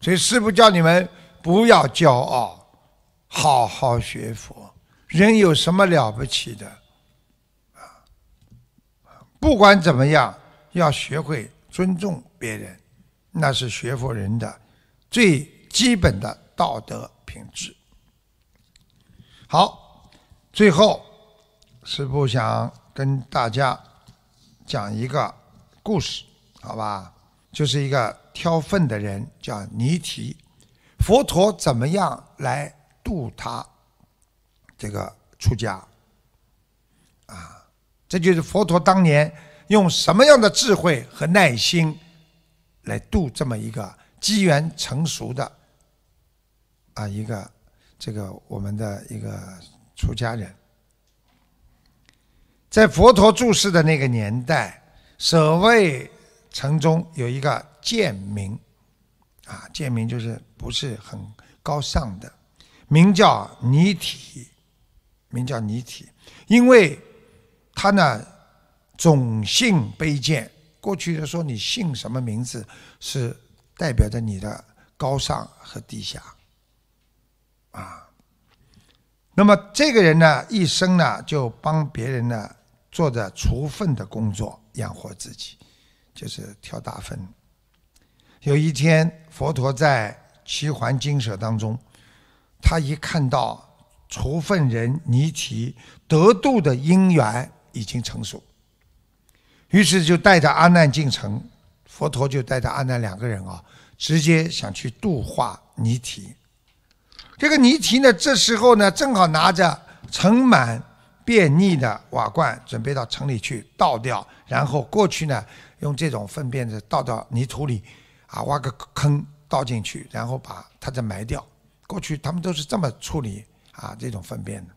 所以，师父叫你们不要骄傲，好好学佛。人有什么了不起的？啊，不管怎么样，要学会尊重别人，那是学佛人的最基本的道德品质。好，最后，师父想跟大家讲一个故事，好吧？就是一个挑粪的人叫尼提，佛陀怎么样来度他这个出家啊？这就是佛陀当年用什么样的智慧和耐心来度这么一个机缘成熟的啊一个这个我们的一个出家人，在佛陀住世的那个年代，所谓。城中有一个贱民，啊，贱民就是不是很高尚的，名叫倪体，名叫倪体，因为他呢种姓卑贱。过去的说，你姓什么名字是代表着你的高尚和低下，啊。那么这个人呢，一生呢就帮别人呢做着除粪的工作，养活自己。就是挑大粪。有一天，佛陀在七环经舍当中，他一看到除粪人尼提得度的因缘已经成熟，于是就带着阿难进城。佛陀就带着阿难两个人啊，直接想去度化尼提。这个尼提呢，这时候呢，正好拿着盛满便溺的瓦罐，准备到城里去倒掉，然后过去呢。用这种粪便呢倒到泥土里，啊，挖个坑倒进去，然后把它再埋掉。过去他们都是这么处理啊这种粪便的。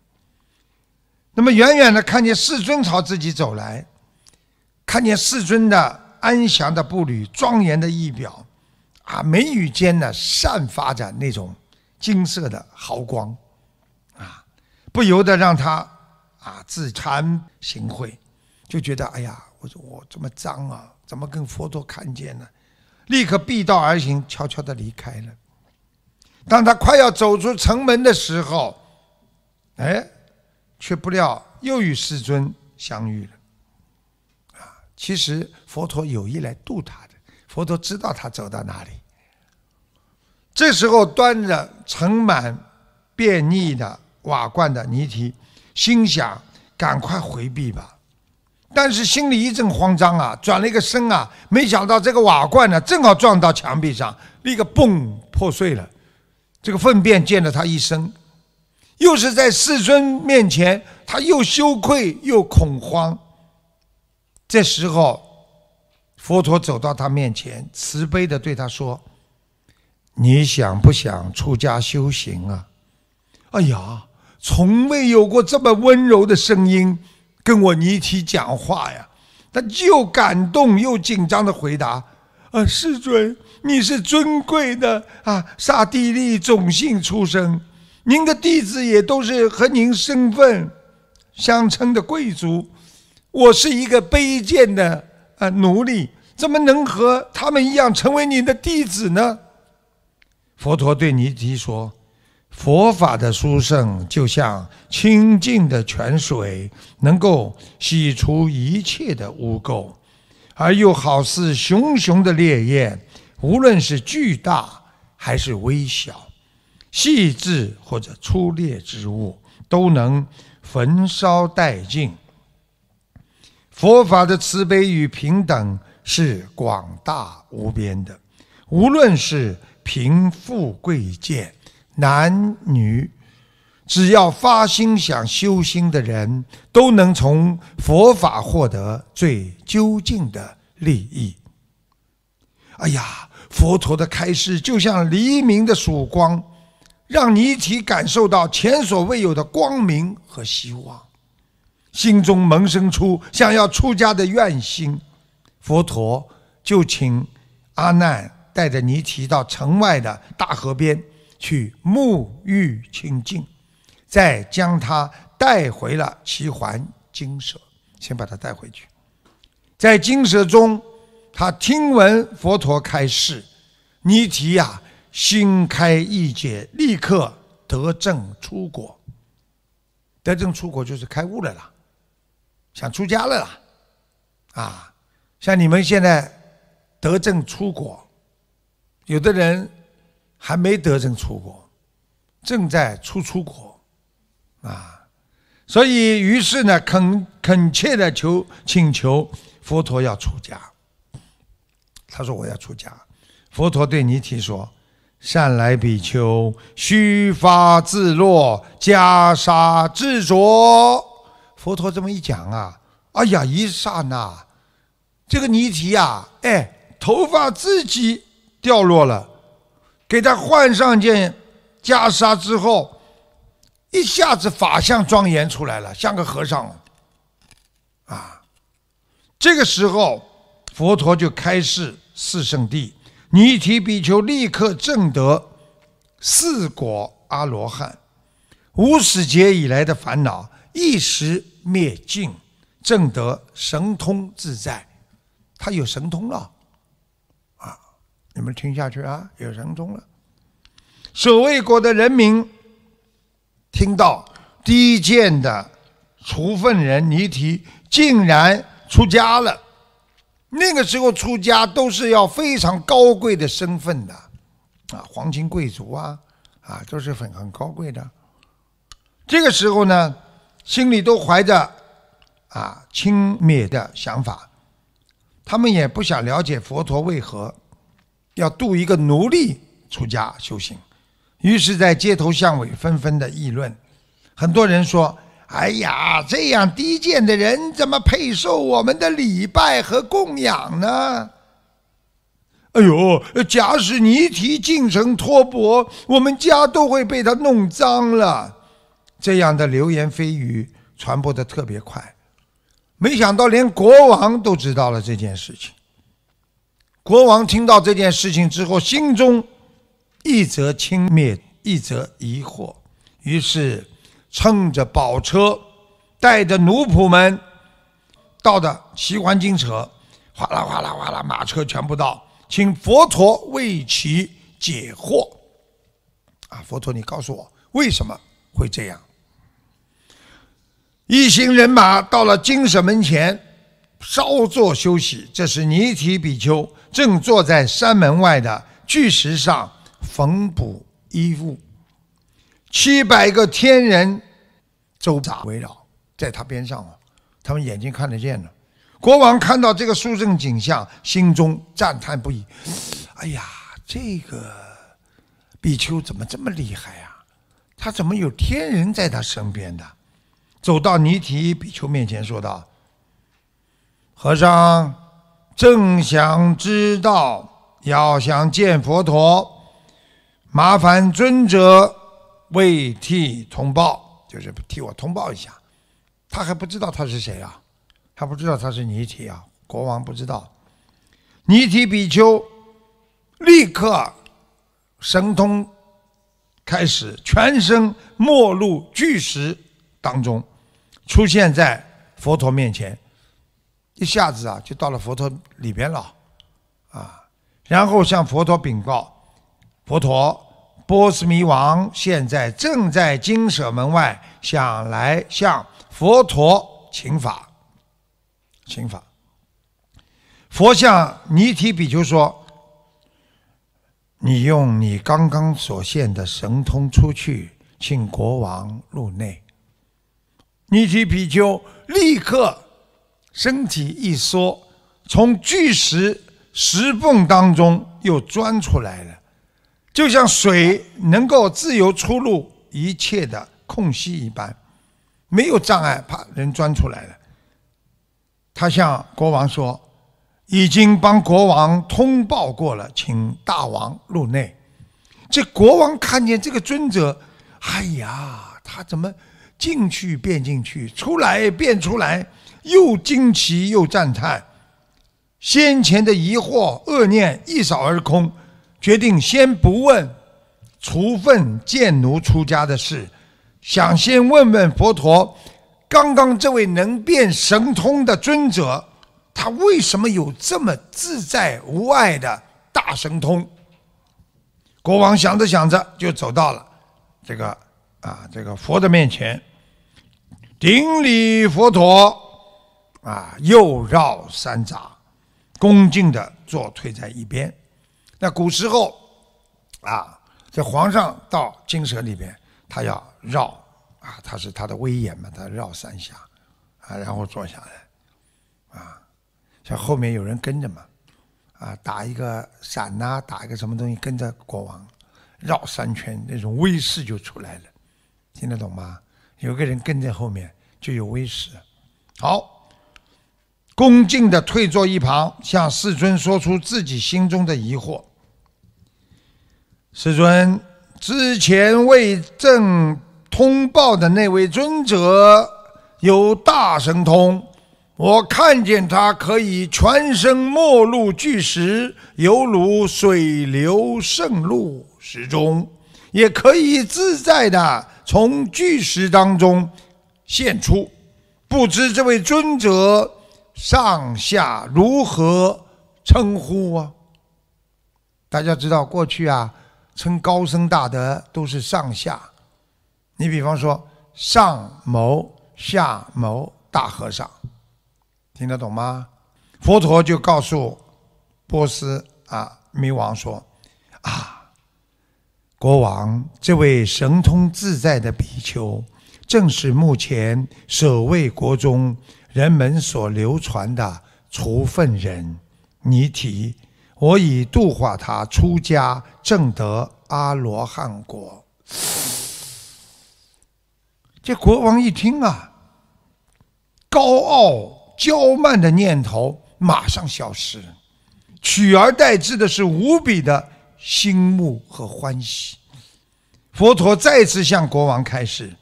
那么远远的看见世尊朝自己走来，看见世尊的安详的步履、庄严的仪表，啊，眉宇间呢散发着那种金色的毫光，啊，不由得让他啊自惭形秽，就觉得哎呀。我说我这么脏啊，怎么跟佛陀看见呢？立刻避道而行，悄悄的离开了。当他快要走出城门的时候，哎，却不料又与世尊相遇了。啊，其实佛陀有意来渡他的，佛陀知道他走到哪里。这时候端着盛满便溺的瓦罐的泥提，心想赶快回避吧。但是心里一阵慌张啊，转了一个身啊，没想到这个瓦罐呢，正好撞到墙壁上，立刻嘣破碎了，这个粪便溅了他一身，又是在世尊面前，他又羞愧又恐慌。这时候，佛陀走到他面前，慈悲地对他说：“你想不想出家修行啊？”哎呀，从未有过这么温柔的声音。跟我尼提讲话呀，他又感动又紧张的回答：“啊，世尊，你是尊贵的啊，刹帝利种姓出身，您的弟子也都是和您身份相称的贵族。我是一个卑贱的啊奴隶，怎么能和他们一样成为您的弟子呢？”佛陀对尼提说。佛法的殊胜，就像清净的泉水，能够洗除一切的污垢；而又好似熊熊的烈焰，无论是巨大还是微小、细致或者粗劣之物，都能焚烧殆尽。佛法的慈悲与平等是广大无边的，无论是贫富贵贱。男女，只要发心想修心的人，都能从佛法获得最究竟的利益。哎呀，佛陀的开示就像黎明的曙光，让尼体感受到前所未有的光明和希望，心中萌生出想要出家的愿心。佛陀就请阿难带着尼提到城外的大河边。去沐浴清净，再将他带回了齐环精舍，先把他带回去。在精舍中，他听闻佛陀开示，尼提呀，心开意解，立刻得证出国。得证出国就是开悟了啦，想出家了啦。啊，像你们现在得证出国，有的人。还没得证出过，正在出出国，啊，所以于是呢，恳恳切的求请求佛陀要出家。他说：“我要出家。”佛陀对尼提说：“善来比丘，须发自若，袈裟自着。”佛陀这么一讲啊，哎呀，一刹那，这个尼提呀，哎，头发自己掉落了。给他换上件袈裟之后，一下子法相庄严出来了，像个和尚。啊，这个时候佛陀就开示四圣地，一提比丘立刻证得四果阿罗汉，无始劫以来的烦恼一时灭尽，证得神通自在，他有神通了。你们听下去啊！有人中了。守卫国的人民听到低贱的处分人尼提竟然出家了，那个时候出家都是要非常高贵的身份的，啊，皇亲贵族啊，啊，都是很很高贵的。这个时候呢，心里都怀着啊轻蔑的想法，他们也不想了解佛陀为何。要度一个奴隶出家修行，于是，在街头巷尾纷纷的议论。很多人说：“哎呀，这样低贱的人，怎么配受我们的礼拜和供养呢？”“哎呦，假使泥提进城托钵，我们家都会被他弄脏了。”这样的流言蜚语传播的特别快，没想到连国王都知道了这件事情。国王听到这件事情之后，心中一则轻蔑，一则疑惑。于是，乘着宝车，带着奴仆们，到的齐桓金舍，哗啦哗啦哗啦，马车全部到，请佛陀为其解惑。啊，佛陀，你告诉我，为什么会这样？一行人马到了金舍门前。稍作休息，这时尼提比丘正坐在山门外的巨石上缝补衣物，七百个天人周杂围绕在他边上啊，他们眼睛看得见的。国王看到这个殊胜景象，心中赞叹不已。哎呀，这个比丘怎么这么厉害呀？他怎么有天人在他身边的？走到尼提比丘面前，说道。和尚正想知道，要想见佛陀，麻烦尊者为替通报，就是替我通报一下。他还不知道他是谁啊，还不知道他是尼提啊，国王不知道。尼提比丘立刻神通开始，全身没入巨石当中，出现在佛陀面前。一下子啊，就到了佛陀里边了，啊，然后向佛陀禀告：佛陀，波斯匿王现在正在金舍门外，想来向佛陀请法，请法。佛向尼提比丘说：“你用你刚刚所现的神通出去，请国王入内。”尼提比丘立刻。身体一缩，从巨石石缝当中又钻出来了，就像水能够自由出入一切的空隙一般，没有障碍，怕人钻出来了。他向国王说：“已经帮国王通报过了，请大王入内。”这国王看见这个尊者，哎呀，他怎么进去便进去，出来便出来？又惊奇又赞叹，先前的疑惑恶念一扫而空，决定先不问除粪贱奴出家的事，想先问问佛陀，刚刚这位能变神通的尊者，他为什么有这么自在无碍的大神通？国王想着想着，就走到了这个啊这个佛的面前，顶礼佛陀。啊，又绕三匝，恭敬的坐，退在一边。那古时候，啊，这皇上到金舍里边，他要绕，啊，他是他的威严嘛，他绕三下，啊，然后坐下来，啊，像后面有人跟着嘛，啊，打一个伞呐，打一个什么东西跟着国王，绕三圈，那种威势就出来了。听得懂吗？有个人跟在后面，就有威势。好。恭敬地退坐一旁，向世尊说出自己心中的疑惑。世尊，之前为正通报的那位尊者有大神通，我看见他可以全身没入巨石，犹如水流渗入石中，也可以自在地从巨石当中现出。不知这位尊者。上下如何称呼啊？大家知道过去啊，称高僧大德都是上下。你比方说上谋下谋大和尚，听得懂吗？佛陀就告诉波斯啊，冥王说：“啊，国王，这位神通自在的比丘，正是目前守卫国中。”人们所流传的除粪人尼提，我已度化他出家，证得阿罗汉果。这国王一听啊，高傲、骄慢的念头马上消失，取而代之的是无比的欣慕和欢喜。佛陀再次向国王开示，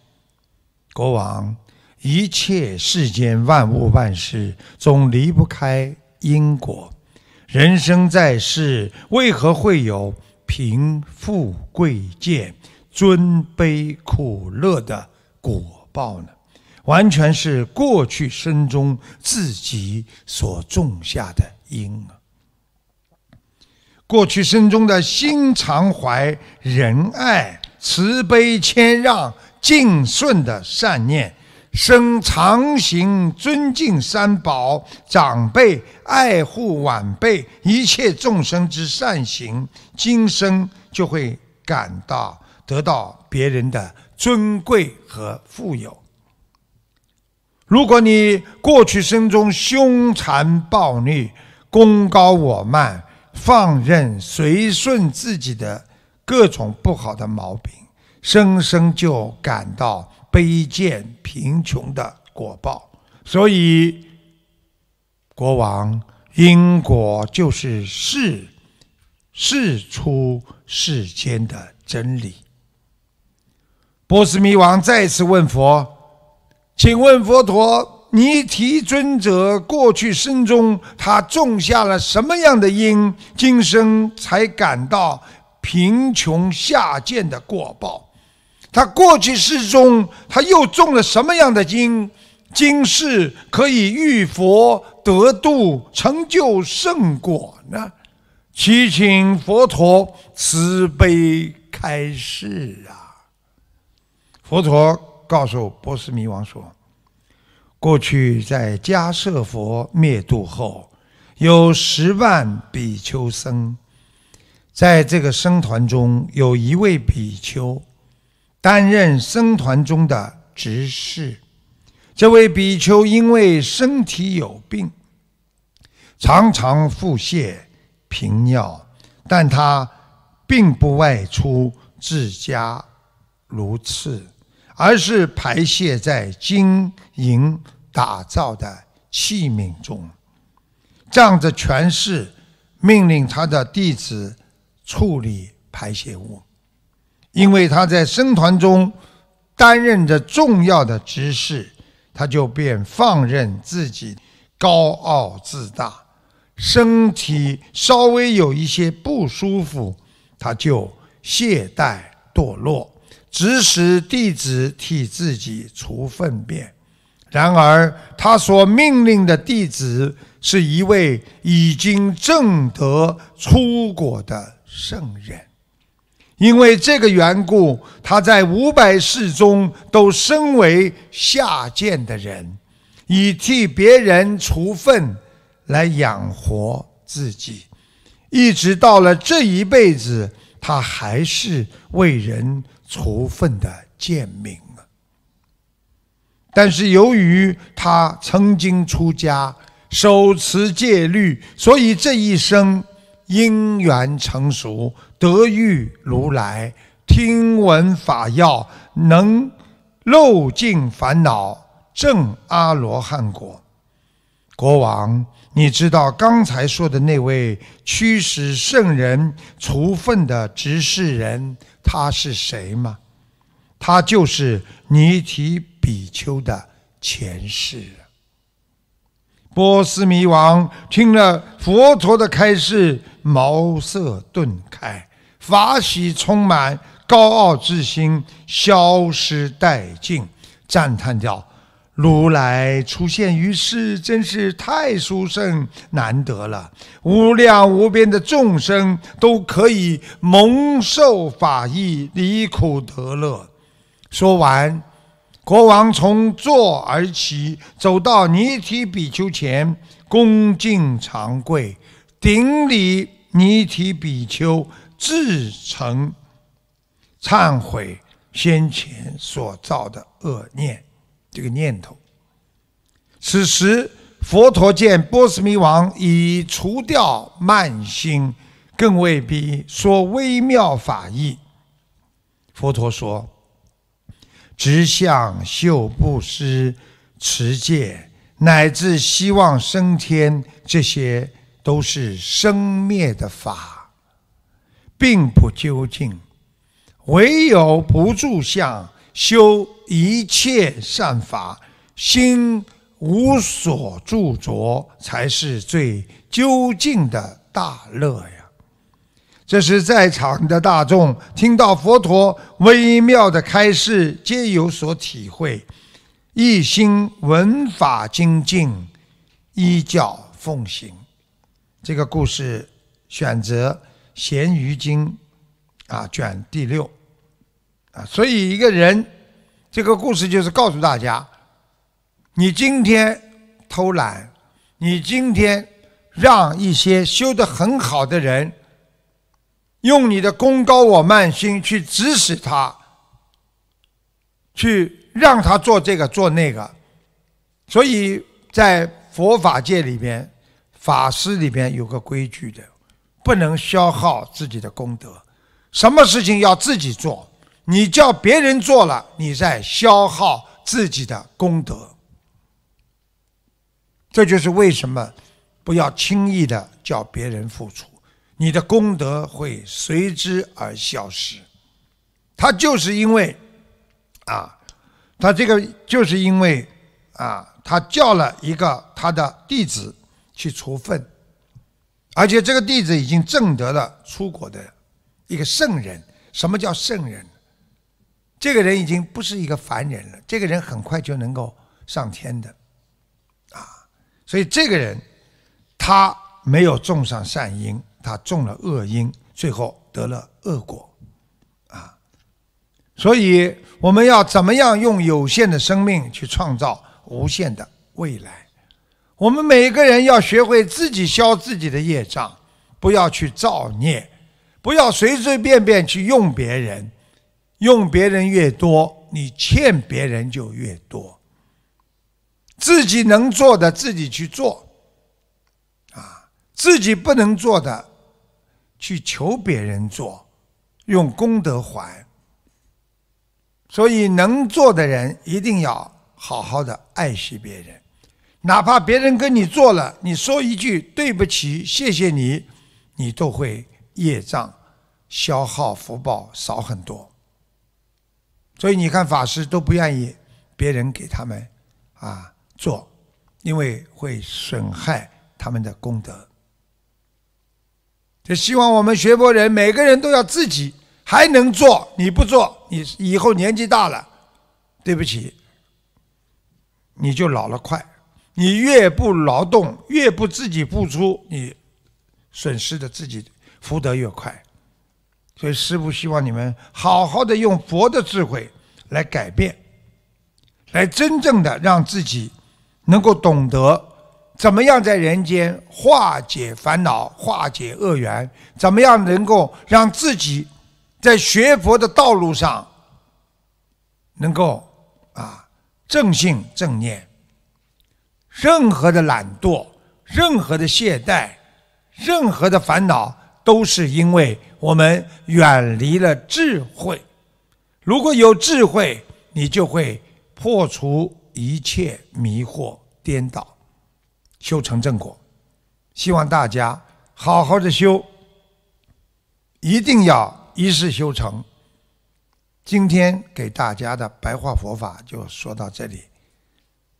国王。一切世间万物万事，总离不开因果。人生在世，为何会有贫富贵贱、尊卑苦乐的果报呢？完全是过去生中自己所种下的因啊！过去生中的心常怀仁爱、慈悲、谦让、敬顺的善念。生常行尊敬三宝、长辈、爱护晚辈，一切众生之善行，今生就会感到得到别人的尊贵和富有。如果你过去生中凶残暴虐、功高我慢、放任随顺自己的各种不好的毛病，生生就感到。卑贱贫穷的果报，所以国王因果就是世世出世间的真理。波斯匿王再次问佛：“请问佛陀，尼提尊者过去生中，他种下了什么样的因，今生才感到贫穷下贱的果报？”他过去世中，他又种了什么样的因？今世可以遇佛得度，成就圣果呢？请佛陀慈悲开示啊！佛陀告诉波斯弥王说：“过去在迦舍佛灭度后，有十万比丘僧，在这个僧团中有一位比丘。”担任僧团中的执事，这位比丘因为身体有病，常常腹泻、频尿，但他并不外出自家如厕，而是排泄在金银打造的器皿中，仗着权势，命令他的弟子处理排泄物。因为他在僧团中担任着重要的职事，他就便放任自己高傲自大，身体稍微有一些不舒服，他就懈怠堕落，指使弟子替自己除粪便。然而，他所命令的弟子是一位已经正德出果的圣人。因为这个缘故，他在五百世中都身为下贱的人，以替别人除粪来养活自己，一直到了这一辈子，他还是为人除粪的贱民啊。但是由于他曾经出家，守持戒律，所以这一生因缘成熟。得遇如来，听闻法要，能漏尽烦恼，证阿罗汉果。国王，你知道刚才说的那位驱使圣人除粪的执事人，他是谁吗？他就是尼提比丘的前世。波斯迷王听了佛陀的开示，茅塞顿开。法喜充满、高傲之心消失殆尽，赞叹道：“如来出现于世，真是太殊胜难得了！无量无边的众生都可以蒙受法益，离苦得乐。”说完，国王从坐而起，走到尼提比丘前，恭敬长跪，顶礼尼提比丘。自诚忏悔先前所造的恶念，这个念头。此时佛陀见波斯匿王已除掉慢心，更未必说微妙法意。佛陀说：“直向修布施、持戒，乃至希望升天，这些都是生灭的法。”并不究竟，唯有不住相修一切善法，心无所住着，才是最究竟的大乐呀！这是在场的大众听到佛陀微妙的开示，皆有所体会，一心闻法精进，依教奉行。这个故事选择。《咸鱼经》啊，卷第六啊，所以一个人，这个故事就是告诉大家，你今天偷懒，你今天让一些修的很好的人，用你的功高我慢心去指使他，去让他做这个做那个，所以在佛法界里面，法师里面有个规矩的。不能消耗自己的功德，什么事情要自己做？你叫别人做了，你在消耗自己的功德。这就是为什么不要轻易的叫别人付出，你的功德会随之而消失。他就是因为啊，他这个就是因为啊，他叫了一个他的弟子去除粪。而且这个弟子已经证得了出国的，一个圣人。什么叫圣人？这个人已经不是一个凡人了。这个人很快就能够上天的，啊！所以这个人，他没有种上善因，他种了恶因，最后得了恶果，啊！所以我们要怎么样用有限的生命去创造无限的未来？我们每一个人要学会自己消自己的业障，不要去造孽，不要随随便便去用别人，用别人越多，你欠别人就越多。自己能做的自己去做，啊，自己不能做的，去求别人做，用功德还。所以能做的人一定要好好的爱惜别人。哪怕别人跟你做了，你说一句“对不起，谢谢你”，你都会业障消耗福报少很多。所以你看，法师都不愿意别人给他们啊做，因为会损害他们的功德。就希望我们学佛人每个人都要自己还能做，你不做，你以后年纪大了，对不起，你就老了快。你越不劳动，越不自己付出，你损失的自己福德越快。所以师父希望你们好好的用佛的智慧来改变，来真正的让自己能够懂得怎么样在人间化解烦恼、化解恶缘，怎么样能够让自己在学佛的道路上能够啊正信正念。任何的懒惰，任何的懈怠，任何的烦恼，都是因为我们远离了智慧。如果有智慧，你就会破除一切迷惑颠倒，修成正果。希望大家好好的修，一定要一世修成。今天给大家的白话佛法就说到这里，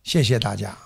谢谢大家。